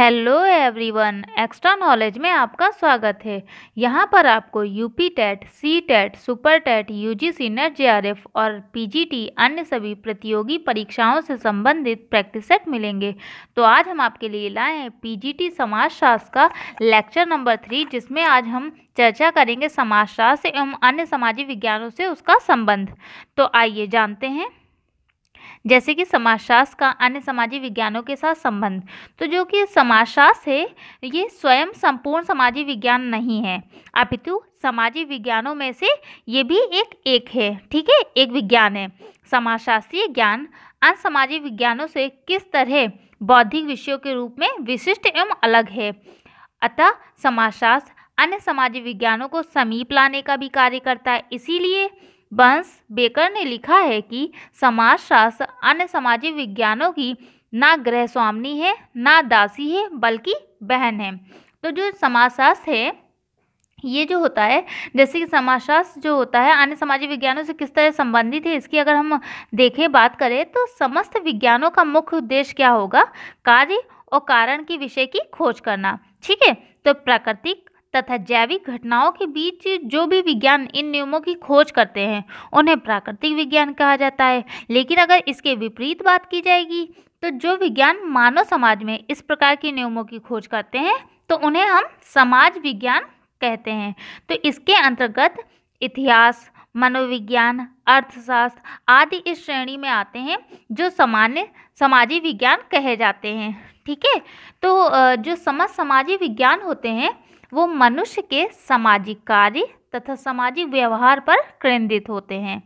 hello everyone extra knowledge में आपका स्वागत है यहाँ पर आपको UP TET C TET super TET U G C NET F और पीजीटी अन्य सभी प्रतियोगी परीक्षाओं से संबंधित प्रैक्टिस सेट मिलेंगे तो आज हम आपके लिए लाए हैं पीजीटी समाजशास्त्र का लेक्चर नंबर थ्री जिसमें आज हम चर्चा करेंगे समाजशास्त्र एवं अन्य सामाजिक विज्ञानों से उसका संबंध तो आइए जानते हैं जैसे कि समाजशास्त्र का अन्य सामाजिक विज्ञानों के साथ संबंध तो जो कि समाजशास्त्र है ये स्वयं संपूर्ण सामाजिक विज्ञान नहीं है अपितु सामाजिक विज्ञानों में से ये भी एक एक है ठीक है एक विज्ञान है समाजशास्त्रीय ज्ञान अन्य सामाजिक विज्ञानों से किस तरह बौद्धिक विषयों के रूप में विशिष्ट एवं अलग है अतः समाजशास्त्र अन्य सामाजिक विज्ञानों को समीप लाने का भी कार्य करता है इसीलिए बंस बेकर ने लिखा है कि समाजशास्त्र अन्य सामाजिक विज्ञानों की ना गृह स्वामी है ना दासी है बल्कि बहन है तो जो समाजशास्त्र है ये जो होता है जैसे कि समाजशास्त्र जो होता है अन्य सामाजिक विज्ञानों से किस तरह संबंधित है इसकी अगर हम देखें बात करें तो समस्त विज्ञानों का मुख्य उद्देश्य क्या होगा कार्य और कारण के विषय की खोज करना ठीक है तो प्राकृतिक तथा जैविक घटनाओं के बीच जो भी विज्ञान इन नियमों की खोज करते हैं उन्हें प्राकृतिक विज्ञान कहा जाता है लेकिन अगर इसके विपरीत बात की जाएगी तो जो विज्ञान मानव समाज में इस प्रकार के नियमों की खोज करते हैं तो उन्हें हम समाज विज्ञान कहते हैं तो इसके अंतर्गत इतिहास मनोविज्ञान अर्थशास्त्र आदि इस श्रेणी में आते हैं जो सामान्य समाजी विज्ञान कहे जाते हैं ठीक है तो जो समस्त समाजी विज्ञान होते हैं वो मनुष्य के सामाजिक कार्य तथा सामाजिक व्यवहार पर केंद्रित होते हैं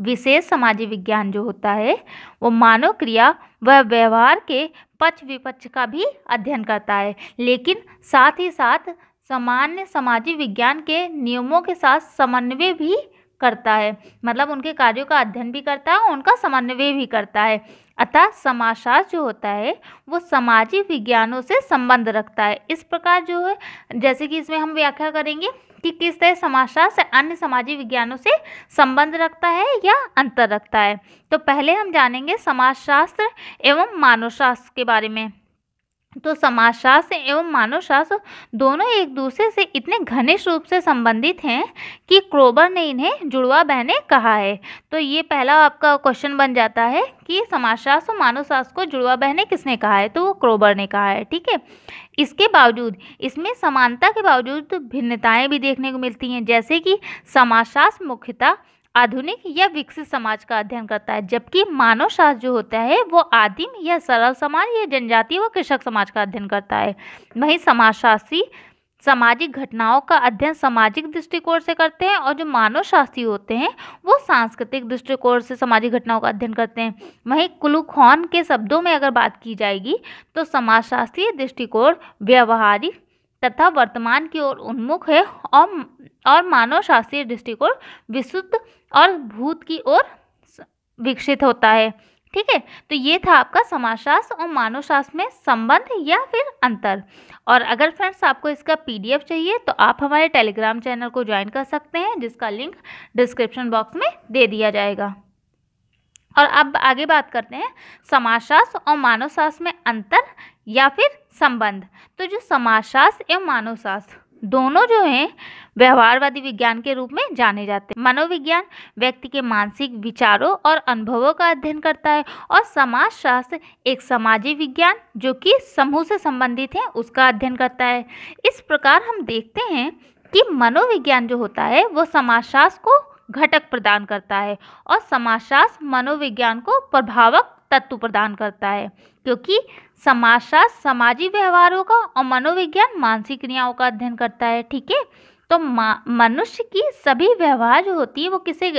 विशेष सामाजिक विज्ञान जो होता है वो मानव क्रिया व व्यवहार के पक्ष विपक्ष का भी अध्ययन करता है लेकिन साथ ही साथ सामान्य सामाजिक विज्ञान के नियमों के साथ समन्वय भी करता है मतलब उनके कार्यों का अध्ययन भी करता है और उनका समन्वय भी करता है अतः समाजशास्त्र जो होता है वो सामाजिक विज्ञानों से संबंध रखता है इस प्रकार जो है जैसे कि इसमें हम व्याख्या करेंगे कि किस तरह समाजशास्त्र अन्य सामाजिक विज्ञानों से संबंध रखता है या अंतर रखता है तो पहले हम जानेंगे समाजशास्त्र एवं मानवशास्त्र के बारे में तो समाजशास्त्र एवं मानव शास्त्र दोनों एक दूसरे से इतने घनिष्ठ रूप से संबंधित हैं कि क्रोबर ने इन्हें जुड़वा बहने कहा है तो ये पहला आपका क्वेश्चन बन जाता है कि समाजशास्त्र और मानव शास्त्र को जुड़वा बहने किसने कहा है तो वो क्रोबर ने कहा है ठीक है इसके बावजूद इसमें समानता के बावजूद भिन्नताएँ भी देखने को मिलती हैं जैसे कि समाजशास्त्र मुख्यतः आधुनिक या विकसित समाज का अध्ययन करता है जबकि मानव शास्त्र जो होता है वो आदिम या सरल समाज या जनजाति व कृषक समाज का अध्ययन करता है वहीं समाजशास्त्री सामाजिक घटनाओं का अध्ययन सामाजिक दृष्टिकोण से करते हैं और जो मानव शास्त्री होते हैं वो सांस्कृतिक दृष्टिकोण से सामाजिक घटनाओं का अध्ययन करते हैं वहीं कुलुखौन के शब्दों में अगर बात की जाएगी तो समाजशास्त्रीय दृष्टिकोण व्यवहारिक तथा वर्तमान की ओर उन्मुख है और और मानव शास्त्रीय दृष्टिकोण विशुद्ध और भूत की ओर विकसित होता है ठीक है तो ये था आपका समाजशास्त्र और मानव शास्त्र में संबंध या फिर अंतर और अगर फ्रेंड्स आपको इसका पीडीएफ चाहिए तो आप हमारे टेलीग्राम चैनल को ज्वाइन कर सकते हैं जिसका लिंक डिस्क्रिप्शन बॉक्स में दे दिया जाएगा और अब आगे बात करते हैं समाजशास्त्र और मानव शास्त्र में अंतर या फिर संबंध तो जो समाजशास्त्र एवं मानवशास्त्र दोनों जो हैं व्यवहारवादी विज्ञान के रूप में जाने जाते हैं मनोविज्ञान व्यक्ति के मानसिक विचारों और अनुभवों का अध्ययन करता है और समाजशास्त्र एक सामाजिक विज्ञान जो कि समूह से संबंधित है उसका अध्ययन करता है इस प्रकार हम देखते हैं कि मनोविज्ञान जो होता है वो समाजशास्त्र को घटक प्रदान करता है और समाजशास्त्र मनोविज्ञान को प्रभावक तत्व प्रदान करता है क्योंकि समाजशास्त्र सामाजिक व्यवहारों का और मनोविज्ञान मानसिक क्रियाओं का अध्ययन करता है ठीक है तो मनुष्य की सभी व्यवहार जो होती है वो किसे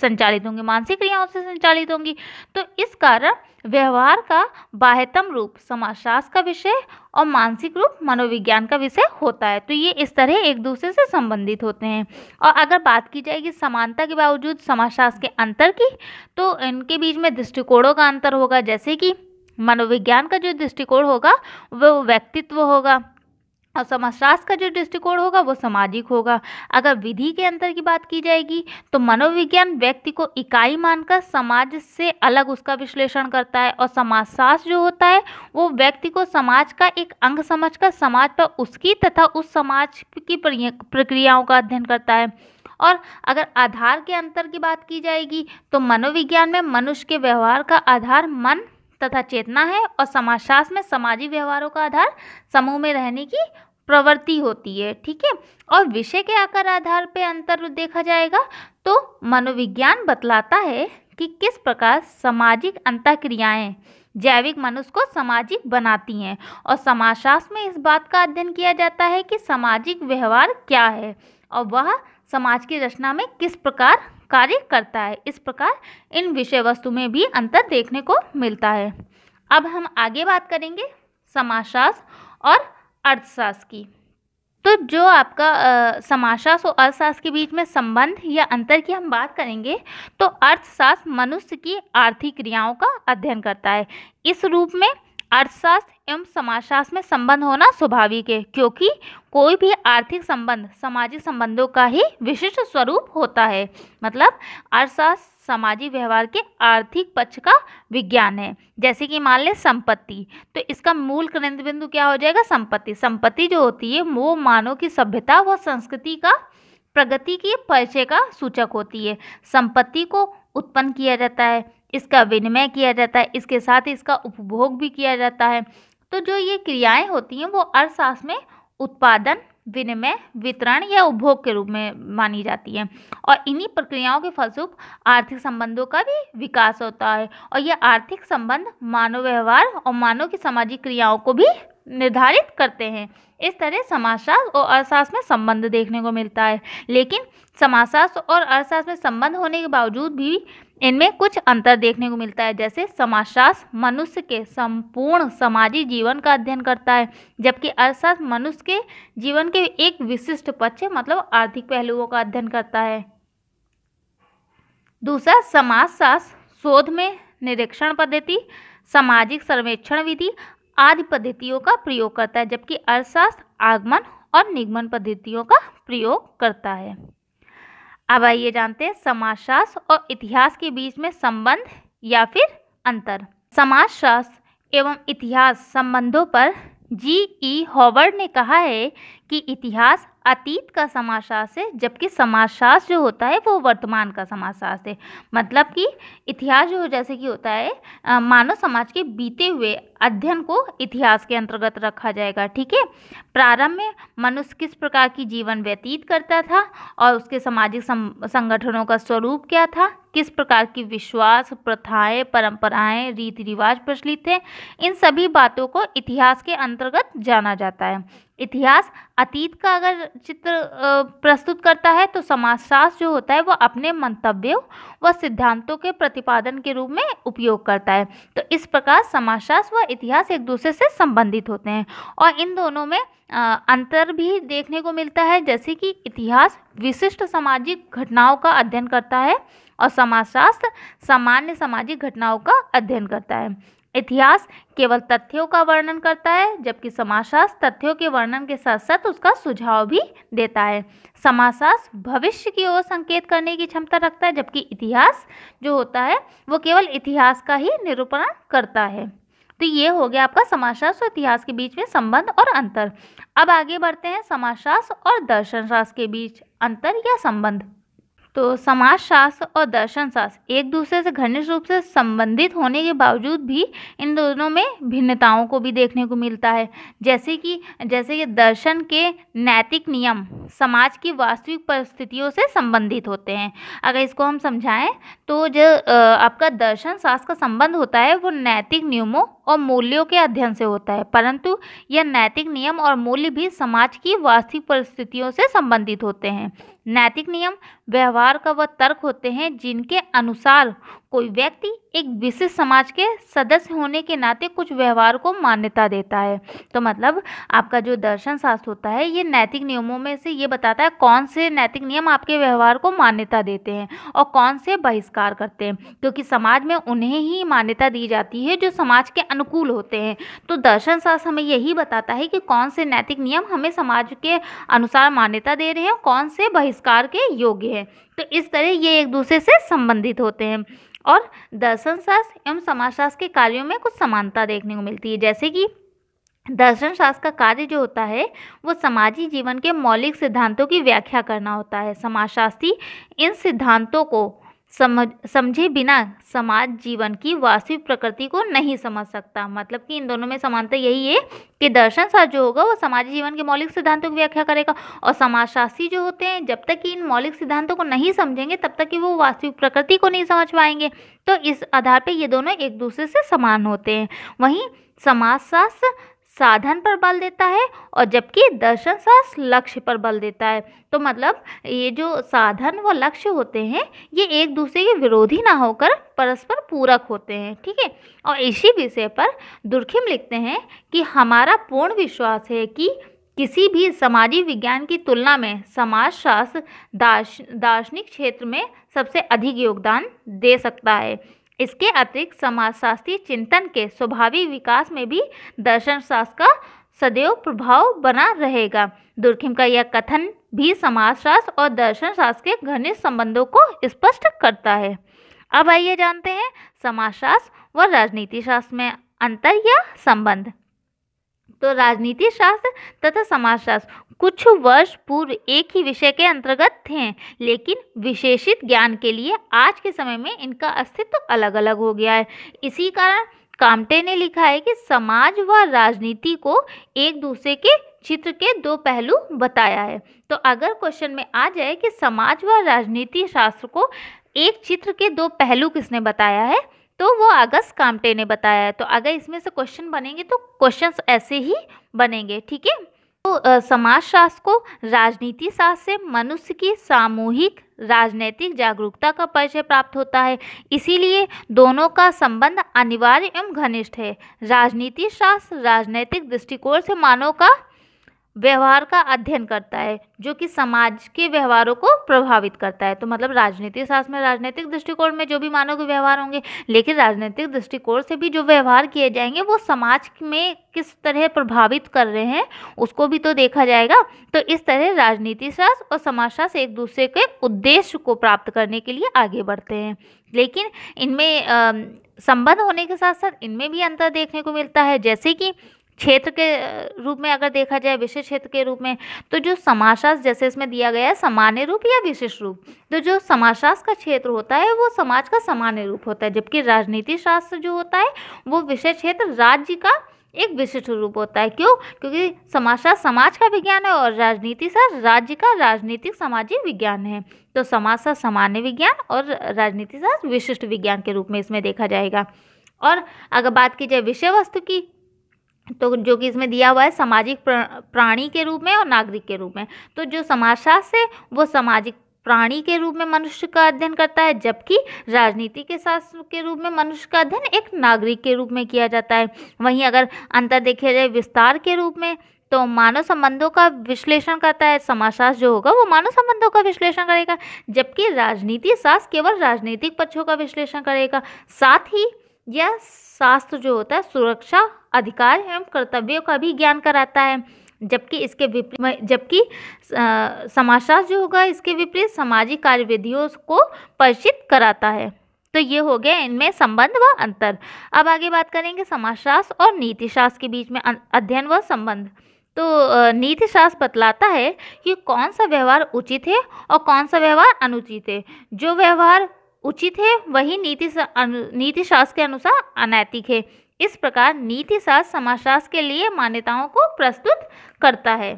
संचालित होंगी मानसिक क्रियाओं से संचालित होंगी तो इस कारण व्यवहार का बाह्यतम रूप समाजशास्त्र का विषय और मानसिक रूप मनोविज्ञान का विषय होता है तो ये इस तरह एक दूसरे से संबंधित होते हैं और अगर बात की जाएगी समानता के बावजूद समाजशास्त्र के अंतर की तो इनके बीच में दृष्टिकोणों का अंतर होगा जैसे कि मनोविज्ञान का जो दृष्टिकोण होगा वो व्यक्तित्व होगा और समाजशास्त्र का जो दृष्टिकोण होगा वो सामाजिक होगा अगर विधि के अंतर की बात की जाएगी तो मनोविज्ञान व्यक्ति को इकाई मानकर समाज से अलग उसका विश्लेषण करता है और समाजशास्त्र जो होता है वो व्यक्ति को समाज का एक अंग समझकर समाज पर उसकी तथा उस समाज की प्रक्रियाओं का अध्ययन करता है और अगर आधार के अंतर की बात की जाएगी तो मनोविज्ञान में मनुष्य के व्यवहार का आधार मन तथा चेतना है और समाजशास्त्र में सामाजिक व्यवहारों का आधार समूह में रहने की प्रवृत्ति होती है ठीक है और विषय के आकार आधार पर अंतर देखा जाएगा तो मनोविज्ञान बतलाता है कि किस प्रकार सामाजिक अंतक्रियाएं जैविक मनुष्य को सामाजिक बनाती हैं और समाजशास्त्र में इस बात का अध्ययन किया जाता है कि सामाजिक व्यवहार क्या है और वह समाज की रचना में किस प्रकार कार्य करता है इस प्रकार इन विषय वस्तु में भी अंतर देखने को मिलता है अब हम आगे बात करेंगे समाजशास्त्र और अर्थशास्त्र की तो जो आपका समाजशास्त्र और अर्थशास्त्र के बीच में संबंध या अंतर की हम बात करेंगे तो अर्थशास्त्र मनुष्य की आर्थिक क्रियाओं का अध्ययन करता है इस रूप में अर्थशास्त्र एवं समाजशास्त्र में संबंध होना स्वाभाविक है क्योंकि कोई भी आर्थिक संबंध सामाजिक संबंधों का ही विशिष्ट स्वरूप होता है मतलब अर्थशास्त्र सामाजिक व्यवहार के आर्थिक पक्ष का विज्ञान है जैसे कि मान लें संपत्ति तो इसका मूल केंद्र बिंदु क्या हो जाएगा संपत्ति संपत्ति जो होती है वो मानव की सभ्यता व संस्कृति का प्रगति की परिचय का सूचक होती है संपत्ति को उत्पन्न किया जाता है इसका विनिमय किया जाता है इसके साथ ही इसका उपभोग भी किया जाता है तो जो ये क्रियाएं होती हैं वो अर्थशास्त्र में उत्पादन विनिमय वितरण या उपभोग के रूप में मानी जाती है और इन्हीं प्रक्रियाओं के फलस्वरूप आर्थिक संबंधों का भी विकास होता है और यह आर्थिक संबंध मानव व्यवहार और मानव की सामाजिक क्रियाओं को भी निर्धारित करते हैं इस तरह समाजशास्त्र और अर्थशास्त्र में संबंध देखने को मिलता है लेकिन समाजशास्त्र और अर्थशास्त्र में संबंध होने के बावजूद भी इनमें कुछ अंतर देखने को मिलता है जैसे समाजशास्त्र मनुष्य के संपूर्ण सामाजिक जीवन का अध्ययन करता है जबकि अर्थशास्त्र मनुष्य के जीवन के एक विशिष्ट पक्ष मतलब आर्थिक पहलुओं का अध्ययन करता है दूसरा समाजशास्त्र शोध में निरीक्षण पद्धति सामाजिक सर्वेक्षण विधि आदि पद्धतियों का प्रयोग करता है जबकि अर्थशास्त्र आगमन और निगमन पद्धतियों का प्रयोग करता है अब आइए जानते हैं समाजशास्त्र और इतिहास के बीच में संबंध या फिर अंतर समाजशास्त्र एवं इतिहास संबंधों पर जी ई हॉवर्ड ने कहा है कि इतिहास अतीत का समाजशास्त्र है जबकि समाजशास्त्र जो होता है वो वर्तमान का समाजशास्त्र है मतलब कि इतिहास जो जैसे कि होता है मानव समाज के बीते हुए अध्ययन को इतिहास के अंतर्गत रखा जाएगा ठीक है प्रारंभ में मनुष्य किस प्रकार की जीवन व्यतीत करता था और उसके सामाजिक संगठनों का स्वरूप क्या था किस प्रकार की विश्वास प्रथाएं परंपराएं रीति रिवाज प्रचलित थे इन सभी बातों को इतिहास के अंतर्गत जाना जाता है इतिहास अतीत का अगर चित्र प्रस्तुत करता है तो समाजशास्त्र जो होता है वो अपने मंतव्यों व सिद्धांतों के प्रतिपादन के रूप में उपयोग करता है तो इस प्रकार समाजशास्त्र व इतिहास एक दूसरे से संबंधित होते हैं और इन दोनों में अंतर भी देखने को मिलता है जैसे कि इतिहास विशिष्ट सामाजिक घटनाओं का अध्ययन करता है और समाजशास्त्र सामान्य सामाजिक घटनाओं का अध्ययन करता है इतिहास केवल तथ्यों का वर्णन करता है जबकि समाजशास्त्र तथ्यों के वर्णन के साथ साथ उसका सुझाव भी देता है समाजशास्त्र भविष्य की ओर संकेत करने की क्षमता रखता है जबकि इतिहास जो होता है वो केवल इतिहास का ही निरूपण करता है तो ये हो गया आपका समाजशास्त्र और इतिहास के बीच में संबंध और अंतर अब आगे बढ़ते हैं समाजशास्त्र और दर्शनशास्त्र के बीच अंतर या संबंध तो समाज शास्त्र और दर्शन शास्त्र एक दूसरे से घनिष्ठ रूप से संबंधित होने के बावजूद भी इन दोनों में भिन्नताओं को भी देखने को मिलता है जैसे कि जैसे कि दर्शन के नैतिक नियम समाज की वास्तविक परिस्थितियों से संबंधित होते हैं अगर इसको हम समझाएं तो जो आपका दर्शन शास्त्र का संबंध होता है वो नैतिक नियमों और मूल्यों के अध्ययन से होता है परंतु यह नैतिक नियम और मूल्य भी समाज की वास्तविक परिस्थितियों से संबंधित होते हैं नैतिक नियम व्यवहार का वह तर्क होते हैं जिनके अनुसार कोई व्यक्ति एक विशिष्ट समाज के सदस्य होने के नाते कुछ व्यवहार को मान्यता देता है तो मतलब आपका जो दर्शन शास्त्र होता है ये नैतिक नियमों में से ये बताता है कौन से नैतिक नियम आपके व्यवहार को मान्यता देते हैं और कौन से बहिष्कार करते हैं क्योंकि समाज में उन्हें ही मान्यता दी जाती है जो समाज के अनुकूल होते हैं तो दर्शन शास्त्र हमें यही बताता है कि कौन से नैतिक नियम हमें समाज के अनुसार मान्यता दे रहे हैं कौन से बहिष्कार के योग्य हैं तो इस तरह ये एक दूसरे से संबंधित होते हैं और दर्शन शास्त्र एवं समाजशास्त्र के कार्यों में कुछ समानता देखने को मिलती है जैसे कि दर्शन शास्त्र का कार्य जो होता है वो समाजी जीवन के मौलिक सिद्धांतों की व्याख्या करना होता है समाजशास्त्री इन सिद्धांतों को समझ समझे बिना समाज जीवन की वास्तविक प्रकृति को नहीं समझ सकता मतलब कि इन दोनों में समानता यही है कि दर्शन शास्त्र जो होगा वो समाज जीवन के मौलिक सिद्धांतों की व्याख्या करेगा और समाजशास्त्री जो होते हैं जब तक कि इन मौलिक सिद्धांतों को नहीं समझेंगे तब तक कि वो वास्तविक प्रकृति को नहीं समझ पाएंगे तो इस आधार पर ये दोनों एक दूसरे से समान होते हैं वहीं समाजशास्त्र साधन पर बल देता है और जबकि दर्शन शास्त्र लक्ष्य पर बल देता है तो मतलब ये जो साधन व लक्ष्य होते हैं ये एक दूसरे के विरोधी ना होकर परस्पर पूरक होते हैं ठीक है और इसी विषय पर दुर्खिम लिखते हैं कि हमारा पूर्ण विश्वास है कि किसी भी सामाजिक विज्ञान की तुलना में समाजशास्त्र दार्श दार्शनिक क्षेत्र में सबसे अधिक योगदान दे सकता है इसके अतिरिक्त समाजशास्त्री चिंतन के स्वाभाविक विकास में भी दर्शन शास्त्र का सदैव प्रभाव बना रहेगा दुर्खिम का यह कथन भी समाजशास्त्र और दर्शन शास्त्र के घनिष्ठ संबंधों को स्पष्ट करता है अब आइए जानते हैं समाजशास्त्र व राजनीति शास्त्र में अंतर या संबंध तो राजनीति शास्त्र तथा समाजशास्त्र कुछ वर्ष पूर्व एक ही विषय के अंतर्गत थे लेकिन विशेषित ज्ञान के लिए आज के समय में इनका अस्तित्व तो अलग अलग हो गया है इसी कारण कामटे ने लिखा है कि समाज व राजनीति को एक दूसरे के चित्र के दो पहलू बताया है तो अगर क्वेश्चन में आ जाए कि समाज व राजनीति शास्त्र को एक चित्र के दो पहलू किसने बताया है तो वो अगस्त कामटे ने बताया है तो अगर इसमें से क्वेश्चन बनेंगे तो क्वेश्चंस ऐसे ही बनेंगे ठीक है तो समाज शास्त्र को राजनीति शास्त्र से मनुष्य की सामूहिक राजनैतिक जागरूकता का परिचय प्राप्त होता है इसीलिए दोनों का संबंध अनिवार्य एवं घनिष्ठ है राजनीति शास्त्र राजनीतिक दृष्टिकोण से मानव का व्यवहार का अध्ययन करता है जो कि समाज के व्यवहारों को प्रभावित करता है तो मतलब राजनीतिक शास्त्र में राजनीतिक दृष्टिकोण में जो भी मानव के व्यवहार होंगे लेकिन राजनीतिक दृष्टिकोण से भी जो व्यवहार किए जाएंगे वो समाज में किस तरह प्रभावित कर रहे हैं उसको भी तो देखा जाएगा तो इस तरह राजनीति शास्त्र और समाजशास्त्र एक दूसरे के उद्देश्य को प्राप्त करने के लिए आगे बढ़ते हैं लेकिन इनमें संबंध होने के साथ साथ इनमें भी अंतर देखने को मिलता है जैसे कि क्षेत्र के रूप में अगर देखा जाए विशेष क्षेत्र के रूप में तो जो समाजशास्त्र जैसे इसमें दिया गया है सामान्य रूप या विशेष रूप तो जो समाजशास्त्र का क्षेत्र होता है वो समाज का सामान्य रूप होता है जबकि राजनीति शास्त्र जो होता है वो विशेष क्षेत्र राज्य का एक विशिष्ट रूप होता है क्यों क्योंकि समाजशास्त्र समाज का विज्ञान है और राजनीति शास्त्र राज्य का राजनीतिक सामाजिक विज्ञान है तो समाजशास्त्र सामान्य विज्ञान और राजनीति शास्त्र विशिष्ट विज्ञान के रूप में इसमें देखा जाएगा और अगर बात की जाए विषय वस्तु की तो जो कि इसमें दिया हुआ है सामाजिक प्राणी के रूप में और नागरिक के रूप में तो जो समाजशास्त्र है वो सामाजिक प्राणी के रूप में मनुष्य का अध्ययन करता है जबकि राजनीति के शास्त्र के रूप में मनुष्य का अध्ययन एक नागरिक के रूप में किया जाता है वहीं अगर अंतर देखा जाए विस्तार के रूप में तो मानव संबंधों का विश्लेषण करता है समाजशास्त्र जो होगा वो मानव संबंधों का विश्लेषण करेगा जबकि राजनीति शास्त्र केवल राजनीतिक पक्षों का विश्लेषण करेगा साथ ही यह शास्त्र जो होता है सुरक्षा अधिकार एवं कर्तव्यों का भी ज्ञान कराता है जबकि इसके विपरीत जबकि समाजशास्त्र जो होगा इसके विपरीत सामाजिक कार्यविधियों को परिचित कराता है तो ये हो गया इनमें संबंध व अंतर अब आगे बात करेंगे समाजशास्त्र और नीतिशास्त्र के बीच में अध्ययन व संबंध तो नीतिशास्त्र बतलाता है कि कौन सा व्यवहार उचित है और कौन सा व्यवहार अनुचित है जो व्यवहार उचित है वही नीति नीतिशास्त्र के अनुसार अनैतिक है इस प्रकार नीतिशास्त्र समाजशास्त्र के लिए मान्यताओं को प्रस्तुत करता है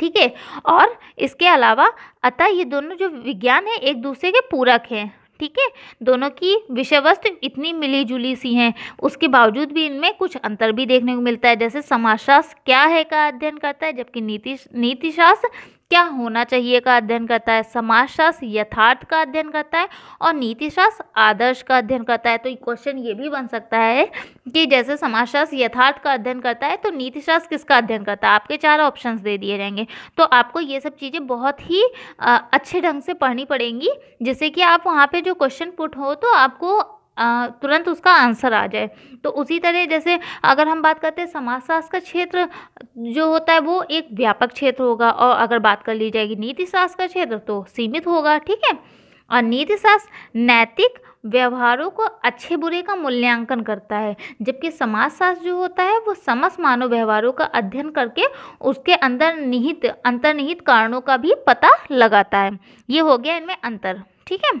ठीक है और इसके अलावा अतः ये दोनों जो विज्ञान है एक दूसरे के पूरक हैं ठीक है दोनों की विषय वस्तु इतनी मिली जुली सी हैं उसके बावजूद भी इनमें कुछ अंतर भी देखने को मिलता है जैसे समाजशास्त्र क्या है का अध्ययन करता है जबकि नीति नीतिशास्त्र क्या होना चाहिए का अध्ययन करता है समाजशास्त्र यथार्थ का अध्ययन करता है और नीतिशास्त्र आदर्श का अध्ययन करता है तो क्वेश्चन ये भी बन सकता है कि जैसे समाजशास्त्र यथार्थ का अध्ययन करता है तो नीतिशास्त्र किसका अध्ययन करता है आपके चार ऑप्शन दे दिए जाएंगे तो आपको ये सब चीज़ें बहुत ही अच्छे ढंग से पढ़नी पड़ेंगी जिससे कि आप वहाँ पर जो क्वेश्चन पुट हो तो आपको तुरंत उसका आंसर आ जाए तो उसी तरह जैसे अगर हम बात करते हैं समाजशास्त्र का क्षेत्र जो होता है वो एक व्यापक क्षेत्र होगा और अगर बात कर ली जाएगी नीति शास्त्र का क्षेत्र तो सीमित होगा ठीक है और नीतिशास्त्र नैतिक व्यवहारों को अच्छे बुरे का मूल्यांकन करता है जबकि समाजशास्त्र जो होता है वो समस्त मानव व्यवहारों का अध्ययन करके उसके अंदर निहित अंतर्निहित कारणों का भी पता लगाता है ये हो गया इनमें अंतर ठीक है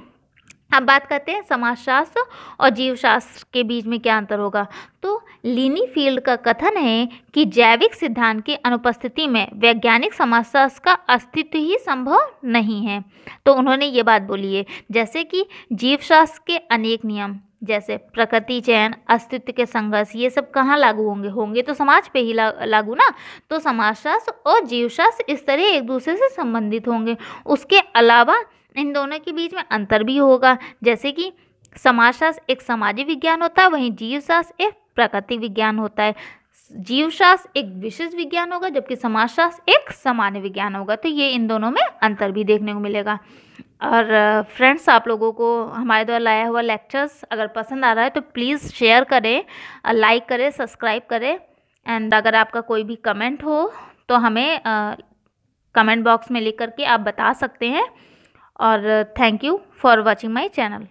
अब बात करते हैं समाजशास्त्र और जीवशास्त्र के बीच में क्या अंतर होगा तो लीनी फील्ड का कथन है कि जैविक सिद्धांत की अनुपस्थिति में वैज्ञानिक समाजशास्त्र का अस्तित्व ही संभव नहीं है तो उन्होंने ये बात बोली है जैसे कि जीवशास्त्र के अनेक नियम जैसे प्रकृति चयन अस्तित्व के संघर्ष ये सब कहाँ लागू होंगे होंगे तो समाज पे ही लागू ना तो समाजशास्त्र और जीवशास्त्र इस तरह एक दूसरे से संबंधित होंगे उसके अलावा इन दोनों के बीच में अंतर भी होगा जैसे कि समाजशास्त्र एक सामाजिक विज्ञान होता है वहीं जीवशास्त्र एक प्राकृतिक विज्ञान होता है जीवशास्त्र एक विशेष विज्ञान होगा जबकि समाजशास्त्र एक सामान्य विज्ञान होगा तो ये इन दोनों में अंतर भी देखने को मिलेगा और फ्रेंड्स आप लोगों को हमारे द्वारा लाया हुआ लेक्चर्स अगर पसंद आ रहा है तो प्लीज़ शेयर करें लाइक करें सब्सक्राइब करें एंड अगर आपका कोई भी कमेंट हो तो हमें कमेंट बॉक्स में लिख करके आप बता सकते हैं और thank you for watching my channel